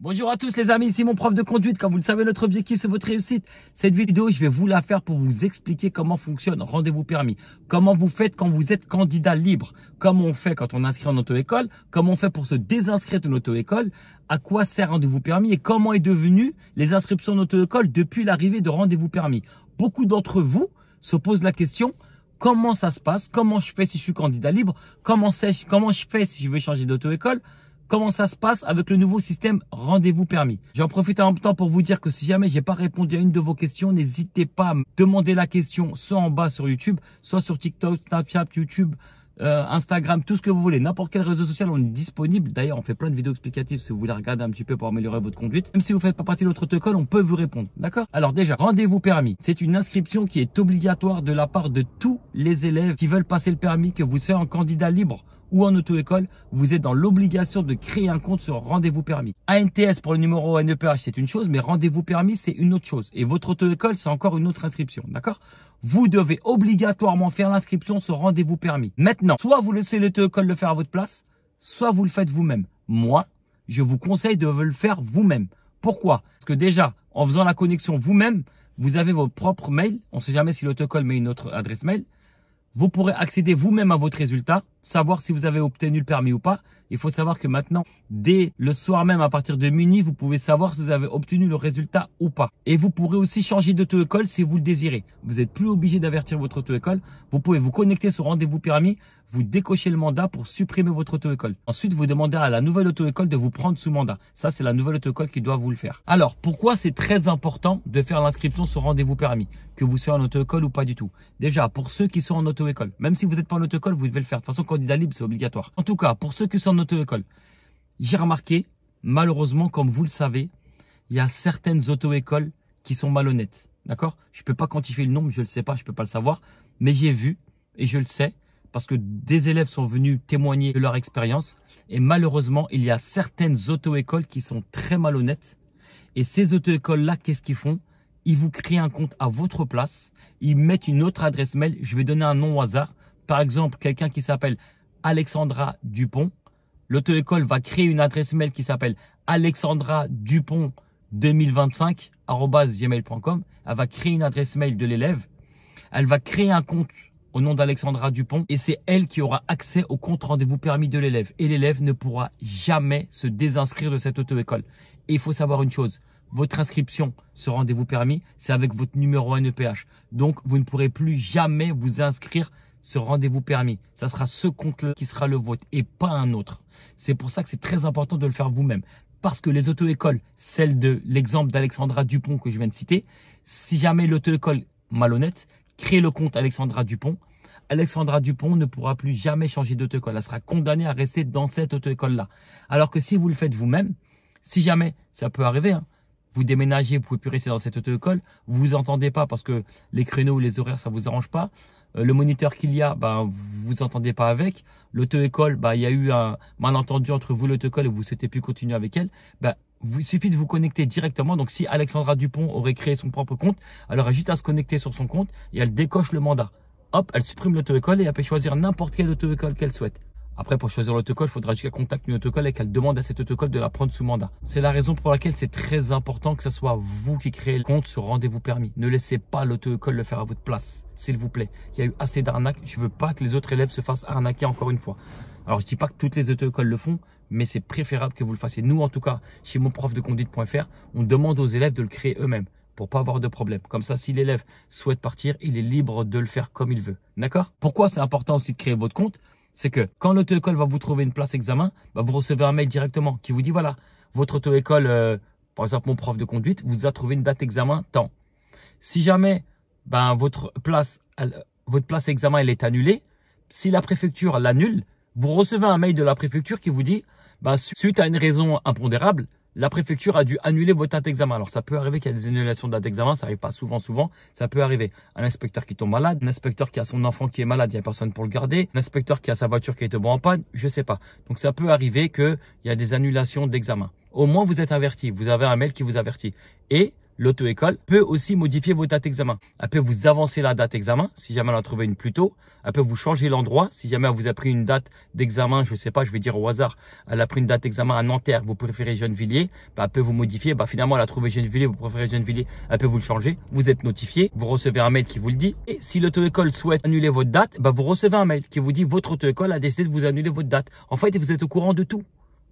Bonjour à tous les amis, ici mon prof de conduite. Comme vous le savez, notre objectif c'est votre réussite. Cette vidéo, je vais vous la faire pour vous expliquer comment fonctionne rendez-vous permis. Comment vous faites quand vous êtes candidat libre. Comment on fait quand on inscrit en auto-école. Comment on fait pour se désinscrire de lauto école À quoi sert rendez-vous permis et comment est devenue les inscriptions en auto-école depuis l'arrivée de rendez-vous permis. Beaucoup d'entre vous se posent la question, comment ça se passe? Comment je fais si je suis candidat libre? Comment sais-je, comment je fais si je veux changer d'auto-école? comment ça se passe avec le nouveau système rendez-vous permis. J'en profite en même temps pour vous dire que si jamais j'ai pas répondu à une de vos questions, n'hésitez pas à me demander la question soit en bas sur YouTube, soit sur TikTok, Snapchat, YouTube, euh, Instagram, tout ce que vous voulez, n'importe quel réseau social, on est disponible. D'ailleurs, on fait plein de vidéos explicatives si vous voulez regarder un petit peu pour améliorer votre conduite. Même si vous faites pas partie de notre protocole, on peut vous répondre. D'accord Alors déjà, rendez-vous permis. C'est une inscription qui est obligatoire de la part de tous les élèves qui veulent passer le permis, que vous soyez un candidat libre ou en auto-école, vous êtes dans l'obligation de créer un compte sur rendez-vous permis. ANTS pour le numéro NEPH, c'est une chose, mais rendez-vous permis, c'est une autre chose. Et votre auto-école, c'est encore une autre inscription, d'accord Vous devez obligatoirement faire l'inscription sur rendez-vous permis. Maintenant, soit vous laissez l'auto-école le faire à votre place, soit vous le faites vous-même. Moi, je vous conseille de le faire vous-même. Pourquoi Parce que déjà, en faisant la connexion vous-même, vous avez vos propres mails. On ne sait jamais si l'auto-école met une autre adresse mail vous pourrez accéder vous-même à votre résultat, savoir si vous avez obtenu le permis ou pas. Il faut savoir que maintenant, dès le soir même, à partir de minuit, vous pouvez savoir si vous avez obtenu le résultat ou pas. Et vous pourrez aussi changer d'auto-école si vous le désirez. Vous n'êtes plus obligé d'avertir votre auto-école. Vous pouvez vous connecter sur rendez-vous permis vous décochez le mandat pour supprimer votre auto-école. Ensuite, vous demandez à la nouvelle auto-école de vous prendre sous mandat. Ça, c'est la nouvelle auto-école qui doit vous le faire. Alors, pourquoi c'est très important de faire l'inscription sur rendez-vous permis, que vous soyez en auto-école ou pas du tout Déjà, pour ceux qui sont en auto-école, même si vous n'êtes pas en auto-école, vous devez le faire. De toute façon, candidat libre, c'est obligatoire. En tout cas, pour ceux qui sont en auto-école, j'ai remarqué, malheureusement, comme vous le savez, il y a certaines auto-écoles qui sont malhonnêtes. D'accord Je ne peux pas quantifier le nombre, je ne le sais pas, je ne peux pas le savoir, mais j'ai vu et je le sais parce que des élèves sont venus témoigner de leur expérience. Et malheureusement, il y a certaines auto-écoles qui sont très malhonnêtes. Et ces auto-écoles-là, qu'est-ce qu'ils font Ils vous créent un compte à votre place. Ils mettent une autre adresse mail. Je vais donner un nom au hasard. Par exemple, quelqu'un qui s'appelle Alexandra Dupont. L'auto-école va créer une adresse mail qui s'appelle Alexandra Dupont 2025 Elle va créer une adresse mail de l'élève. Elle va créer un compte au nom d'Alexandra Dupont et c'est elle qui aura accès au compte rendez-vous permis de l'élève. Et l'élève ne pourra jamais se désinscrire de cette auto-école. Et il faut savoir une chose, votre inscription, ce rendez-vous permis, c'est avec votre numéro NEPH. Donc, vous ne pourrez plus jamais vous inscrire ce rendez-vous permis. Ça sera ce compte-là qui sera le vôtre et pas un autre. C'est pour ça que c'est très important de le faire vous-même. Parce que les auto-écoles, celle de l'exemple d'Alexandra Dupont que je viens de citer, si jamais l'auto-école malhonnête Créez le compte Alexandra Dupont. Alexandra Dupont ne pourra plus jamais changer d'auto-école. Elle sera condamnée à rester dans cette auto-école-là. Alors que si vous le faites vous-même, si jamais, ça peut arriver, hein, vous déménagez, vous pouvez plus rester dans cette auto-école, vous vous entendez pas parce que les créneaux, ou les horaires, ça vous arrange pas. Euh, le moniteur qu'il y a, ben, vous entendez pas avec. L'auto-école, ben, il y a eu un malentendu entre vous l'auto-école et vous souhaitez plus continuer avec elle. Ben, il suffit de vous connecter directement. Donc, si Alexandra Dupont aurait créé son propre compte, elle aurait juste à se connecter sur son compte et elle décoche le mandat. Hop, elle supprime l'auto-école et elle peut choisir n'importe quelle auto-école qu'elle souhaite. Après, pour choisir l'auto-école, il faudra juste qu'elle contacte une école et qu'elle demande à cette auto-école de la prendre sous mandat. C'est la raison pour laquelle c'est très important que ce soit vous qui créez le compte sur rendez-vous permis. Ne laissez pas l'auto-école le faire à votre place, s'il vous plaît. Il y a eu assez d'arnaques. Je ne veux pas que les autres élèves se fassent arnaquer encore une fois. Alors je dis pas que toutes les auto-écoles le font, mais c'est préférable que vous le fassiez. Nous, en tout cas, chez monprofdeconduite.fr, on demande aux élèves de le créer eux-mêmes pour pas avoir de problème. Comme ça, si l'élève souhaite partir, il est libre de le faire comme il veut. D'accord Pourquoi c'est important aussi de créer votre compte C'est que quand l'auto-école va vous trouver une place examen, bah, vous recevez un mail directement qui vous dit voilà, votre auto-école, euh, par exemple mon prof de conduite, vous a trouvé une date examen temps. Si jamais ben, votre place, euh, votre place examen elle est annulée, si la préfecture l'annule, vous recevez un mail de la préfecture qui vous dit, bah, suite à une raison impondérable, la préfecture a dû annuler votre date d'examen. Alors ça peut arriver qu'il y ait des annulations de date d'examen, ça arrive pas souvent, souvent, ça peut arriver. Un inspecteur qui tombe malade, un inspecteur qui a son enfant qui est malade, il n'y a personne pour le garder, un inspecteur qui a sa voiture qui est tombée en panne, je sais pas. Donc ça peut arriver qu'il y a des annulations d'examen. Au moins vous êtes averti, vous avez un mail qui vous avertit. Et l'auto-école, peut aussi modifier vos dates d'examen. Elle peut vous avancer la date d'examen si jamais elle en trouvé une plus tôt. Elle peut vous changer l'endroit si jamais elle vous a pris une date d'examen, je sais pas, je vais dire au hasard, elle a pris une date d'examen à Nanterre, vous préférez Gennevilliers, bah, elle peut vous modifier. Bah, finalement, elle a trouvé Gennevilliers, vous préférez Gennevilliers, elle peut vous le changer. Vous êtes notifié, vous recevez un mail qui vous le dit. Et si l'auto-école souhaite annuler votre date, bah, vous recevez un mail qui vous dit votre auto-école a décidé de vous annuler votre date. En fait, vous êtes au courant de tout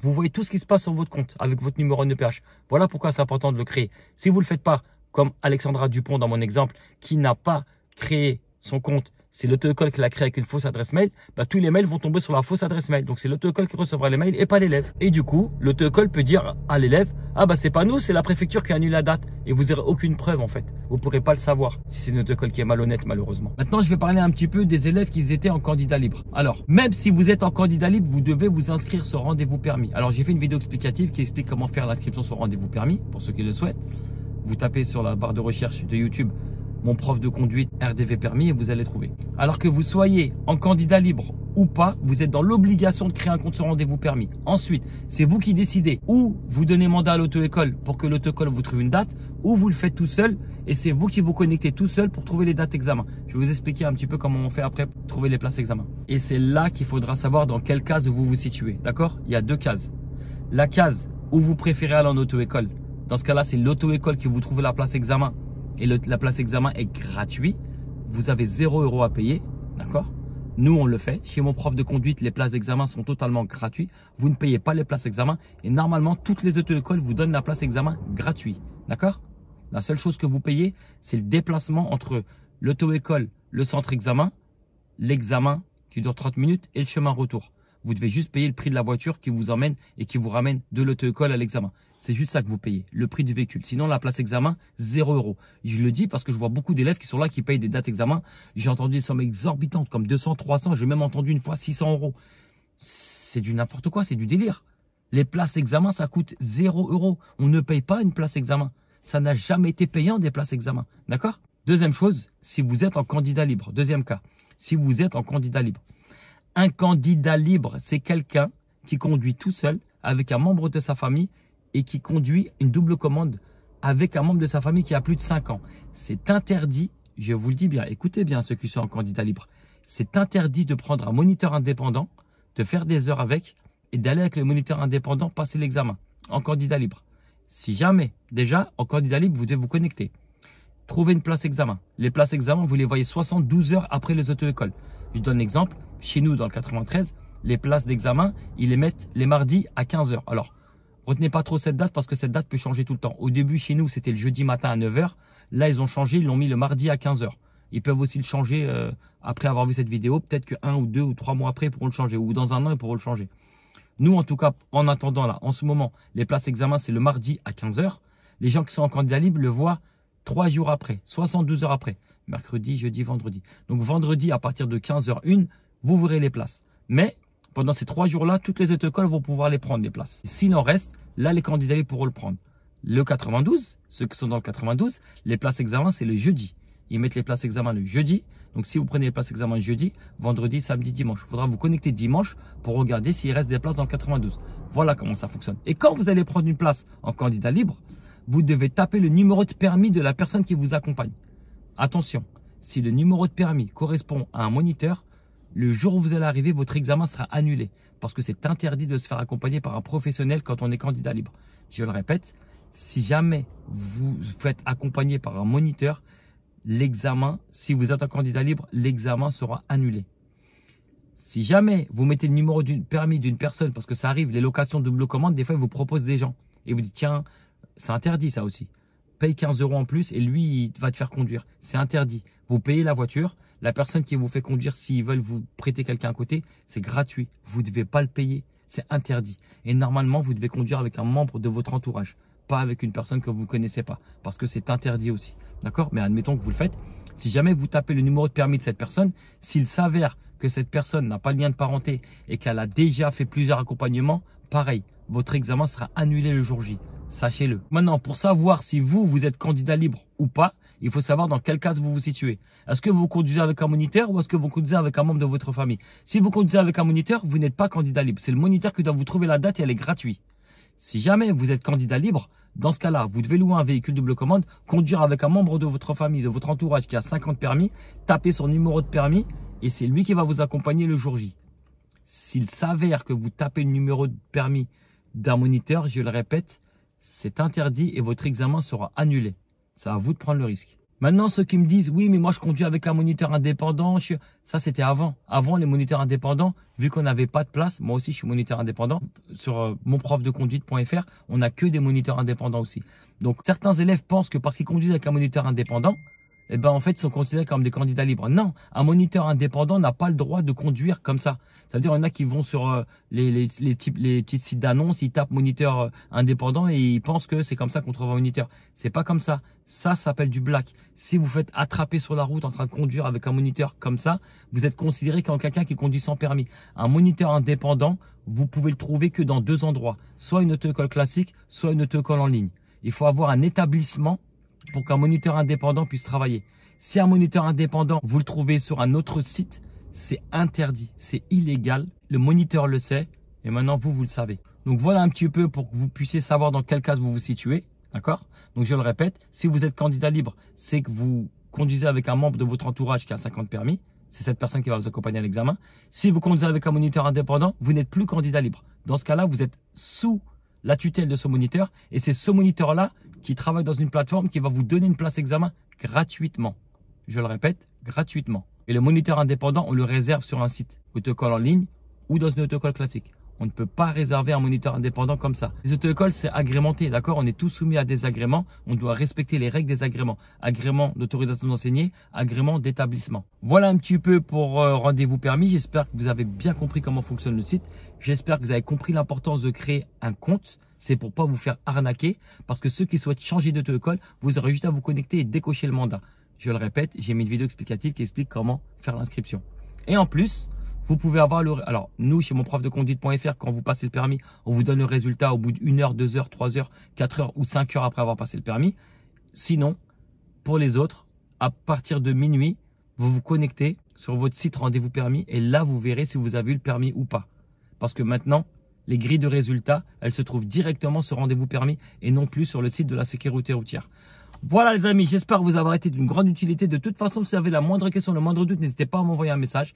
vous voyez tout ce qui se passe sur votre compte avec votre numéro NEPH. Voilà pourquoi c'est important de le créer. Si vous ne le faites pas, comme Alexandra Dupont dans mon exemple, qui n'a pas créé son compte c'est l'autocoll qui l'a créé avec une fausse adresse mail, bah, tous les mails vont tomber sur la fausse adresse mail. Donc c'est l'autocoll qui recevra les mails et pas l'élève. Et du coup, l'autocoll peut dire à l'élève, ah bah c'est pas nous, c'est la préfecture qui annule la date. Et vous n'aurez aucune preuve en fait. Vous ne pourrez pas le savoir si c'est une qui est malhonnête malheureusement. Maintenant, je vais parler un petit peu des élèves qui étaient en candidat libre. Alors, même si vous êtes en candidat libre, vous devez vous inscrire sur rendez-vous permis. Alors j'ai fait une vidéo explicative qui explique comment faire l'inscription sur rendez-vous permis pour ceux qui le souhaitent. Vous tapez sur la barre de recherche de YouTube mon prof de conduite RDV permis et vous allez trouver. Alors que vous soyez en candidat libre ou pas, vous êtes dans l'obligation de créer un compte sur rendez-vous permis. Ensuite, c'est vous qui décidez ou vous donnez mandat à l'auto-école pour que l'auto-école vous trouve une date ou vous le faites tout seul et c'est vous qui vous connectez tout seul pour trouver les dates examen. Je vais vous expliquer un petit peu comment on fait après pour trouver les places examen. Et c'est là qu'il faudra savoir dans quelle case vous vous situez. D'accord Il y a deux cases. La case où vous préférez aller en auto-école. Dans ce cas-là, c'est l'auto-école qui vous trouve la place examen et la place examen est gratuite. Vous avez 0 euros à payer, d'accord Nous, on le fait. Chez mon prof de conduite, les places examen sont totalement gratuites. Vous ne payez pas les places examen et normalement, toutes les auto-écoles vous donnent la place examen gratuit, d'accord La seule chose que vous payez, c'est le déplacement entre l'auto-école, le centre examen, l'examen qui dure 30 minutes et le chemin retour. Vous devez juste payer le prix de la voiture qui vous emmène et qui vous ramène de l'auto-école à l'examen. C'est juste ça que vous payez, le prix du véhicule. Sinon, la place examen, 0 euros. Je le dis parce que je vois beaucoup d'élèves qui sont là, qui payent des dates examen. J'ai entendu des sommes exorbitantes, comme 200, 300, j'ai même entendu une fois 600 euros. C'est du n'importe quoi, c'est du délire. Les places examen, ça coûte 0 euros. On ne paye pas une place examen. Ça n'a jamais été payant des places examen. D'accord Deuxième chose, si vous êtes en candidat libre. Deuxième cas, si vous êtes en candidat libre. Un candidat libre, c'est quelqu'un qui conduit tout seul avec un membre de sa famille et qui conduit une double commande avec un membre de sa famille qui a plus de 5 ans. C'est interdit, je vous le dis bien, écoutez bien ceux qui sont en candidat libre, c'est interdit de prendre un moniteur indépendant, de faire des heures avec et d'aller avec le moniteur indépendant passer l'examen en candidat libre. Si jamais, déjà, en candidat libre, vous devez vous connecter. Trouver une place examen. Les places examen, vous les voyez 72 heures après les auto-écoles. Je donne un exemple chez nous dans le 93, les places d'examen, ils les mettent les mardis à 15h. Alors, retenez pas trop cette date parce que cette date peut changer tout le temps. Au début, chez nous, c'était le jeudi matin à 9h. Là, ils ont changé, ils l'ont mis le mardi à 15h. Ils peuvent aussi le changer euh, après avoir vu cette vidéo. Peut-être que un ou deux ou trois mois après, ils pourront le changer. Ou dans un an, ils pourront le changer. Nous, en tout cas, en attendant là, en ce moment, les places d'examen, c'est le mardi à 15h. Les gens qui sont en candidat libre le voient trois jours après, 72 heures après, mercredi, jeudi, vendredi. Donc vendredi, à partir de 15h01, vous verrez les places. Mais pendant ces trois jours-là, toutes les écoles vont pouvoir les prendre, les places. S'il en reste, là, les candidats ils pourront le prendre. Le 92, ceux qui sont dans le 92, les places examen, c'est le jeudi. Ils mettent les places examen le jeudi. Donc, si vous prenez les places examen jeudi, vendredi, samedi, dimanche, il faudra vous connecter dimanche pour regarder s'il reste des places dans le 92. Voilà comment ça fonctionne. Et quand vous allez prendre une place en candidat libre, vous devez taper le numéro de permis de la personne qui vous accompagne. Attention, si le numéro de permis correspond à un moniteur, le jour où vous allez arriver, votre examen sera annulé parce que c'est interdit de se faire accompagner par un professionnel quand on est candidat libre. Je le répète, si jamais vous faites accompagner par un moniteur, l'examen, si vous êtes un candidat libre, l'examen sera annulé. Si jamais vous mettez le numéro d'une permis d'une personne, parce que ça arrive, les locations double commande, des fois ils vous proposent des gens et vous dites tiens, c'est interdit ça aussi. Paye 15 euros en plus et lui il va te faire conduire. C'est interdit. Vous payez la voiture, la personne qui vous fait conduire, s'ils veulent vous prêter quelqu'un à côté, c'est gratuit. Vous ne devez pas le payer. C'est interdit. Et normalement, vous devez conduire avec un membre de votre entourage, pas avec une personne que vous ne connaissez pas, parce que c'est interdit aussi. D'accord Mais admettons que vous le faites. Si jamais vous tapez le numéro de permis de cette personne, s'il s'avère que cette personne n'a pas de lien de parenté et qu'elle a déjà fait plusieurs accompagnements, pareil, votre examen sera annulé le jour J. Sachez-le. Maintenant, pour savoir si vous, vous êtes candidat libre ou pas, il faut savoir dans quel cas vous vous situez. Est-ce que vous conduisez avec un moniteur ou est-ce que vous conduisez avec un membre de votre famille Si vous conduisez avec un moniteur, vous n'êtes pas candidat libre. C'est le moniteur qui doit vous trouver la date et elle est gratuite. Si jamais vous êtes candidat libre, dans ce cas-là, vous devez louer un véhicule double commande, conduire avec un membre de votre famille, de votre entourage qui a 50 permis, taper son numéro de permis et c'est lui qui va vous accompagner le jour J. S'il s'avère que vous tapez le numéro de permis d'un moniteur, je le répète, c'est interdit et votre examen sera annulé. C'est à vous de prendre le risque. Maintenant, ceux qui me disent, oui, mais moi, je conduis avec un moniteur indépendant, ça, c'était avant. Avant, les moniteurs indépendants, vu qu'on n'avait pas de place, moi aussi, je suis moniteur indépendant, sur euh, monprofdeconduite.fr, on n'a que des moniteurs indépendants aussi. Donc, certains élèves pensent que parce qu'ils conduisent avec un moniteur indépendant, eh ben en fait, ils sont considérés comme des candidats libres. Non, un moniteur indépendant n'a pas le droit de conduire comme ça. cest à dire il y en a qui vont sur euh, les, les, types, les petites sites d'annonces, ils tapent moniteur euh, indépendant et ils pensent que c'est comme ça qu'on trouve un moniteur. C'est pas comme ça. Ça, ça s'appelle du black. Si vous faites attraper sur la route en train de conduire avec un moniteur comme ça, vous êtes considéré comme quelqu'un qui conduit sans permis. Un moniteur indépendant, vous pouvez le trouver que dans deux endroits, soit une auto-école classique, soit une auto-école en ligne. Il faut avoir un établissement pour qu'un moniteur indépendant puisse travailler. Si un moniteur indépendant, vous le trouvez sur un autre site, c'est interdit, c'est illégal. Le moniteur le sait et maintenant vous, vous le savez. Donc voilà un petit peu pour que vous puissiez savoir dans quelle case vous vous situez. D'accord Donc je le répète, si vous êtes candidat libre, c'est que vous conduisez avec un membre de votre entourage qui a 50 permis. C'est cette personne qui va vous accompagner à l'examen. Si vous conduisez avec un moniteur indépendant, vous n'êtes plus candidat libre. Dans ce cas-là, vous êtes sous la tutelle de ce moniteur. Et c'est ce moniteur-là qui travaille dans une plateforme qui va vous donner une place examen gratuitement. Je le répète, gratuitement. Et le moniteur indépendant, on le réserve sur un site, autocolle en ligne ou dans une autocolle classique. On ne peut pas réserver un moniteur indépendant comme ça. Les auto-écoles, c'est agrémenté, d'accord On est tous soumis à des agréments. On doit respecter les règles des agréments. Agrément d'autorisation d'enseigner, agrément d'établissement. Voilà un petit peu pour euh, rendez-vous permis. J'espère que vous avez bien compris comment fonctionne le site. J'espère que vous avez compris l'importance de créer un compte c'est pour pas vous faire arnaquer parce que ceux qui souhaitent changer d'auto-école, vous aurez juste à vous connecter et décocher le mandat. Je le répète, j'ai mis une vidéo explicative qui explique comment faire l'inscription. Et en plus, vous pouvez avoir le. Alors, nous, chez mon prof de conduite.fr, quand vous passez le permis, on vous donne le résultat au bout d'une heure, deux heures, trois heures, quatre heures ou cinq heures après avoir passé le permis. Sinon, pour les autres, à partir de minuit, vous vous connectez sur votre site rendez-vous permis et là, vous verrez si vous avez eu le permis ou pas. Parce que maintenant, les grilles de résultats, elles se trouvent directement sur rendez-vous permis et non plus sur le site de la sécurité routière. Voilà les amis, j'espère vous avoir été d'une grande utilité. De toute façon, si vous avez la moindre question, le moindre doute, n'hésitez pas à m'envoyer un message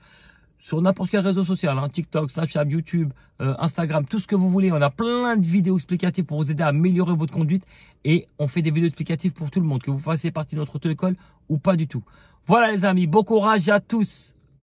sur n'importe quel réseau social, hein, TikTok, Snapchat, YouTube, euh, Instagram, tout ce que vous voulez. On a plein de vidéos explicatives pour vous aider à améliorer votre conduite et on fait des vidéos explicatives pour tout le monde, que vous fassiez partie de notre auto-école ou pas du tout. Voilà les amis, bon courage à tous